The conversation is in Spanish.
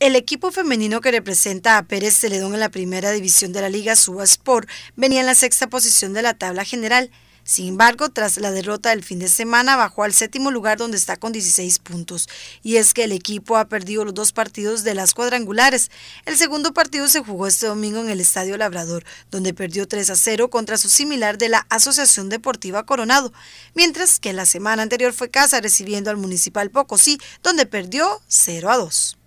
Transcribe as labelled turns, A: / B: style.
A: El equipo femenino que representa a Pérez Celedón en la primera división de la Liga Suba Sport venía en la sexta posición de la tabla general. Sin embargo, tras la derrota del fin de semana, bajó al séptimo lugar donde está con 16 puntos. Y es que el equipo ha perdido los dos partidos de las cuadrangulares. El segundo partido se jugó este domingo en el Estadio Labrador, donde perdió 3 a 0 contra su similar de la Asociación Deportiva Coronado, mientras que la semana anterior fue casa recibiendo al Municipal Pocosí, donde perdió 0 a 2.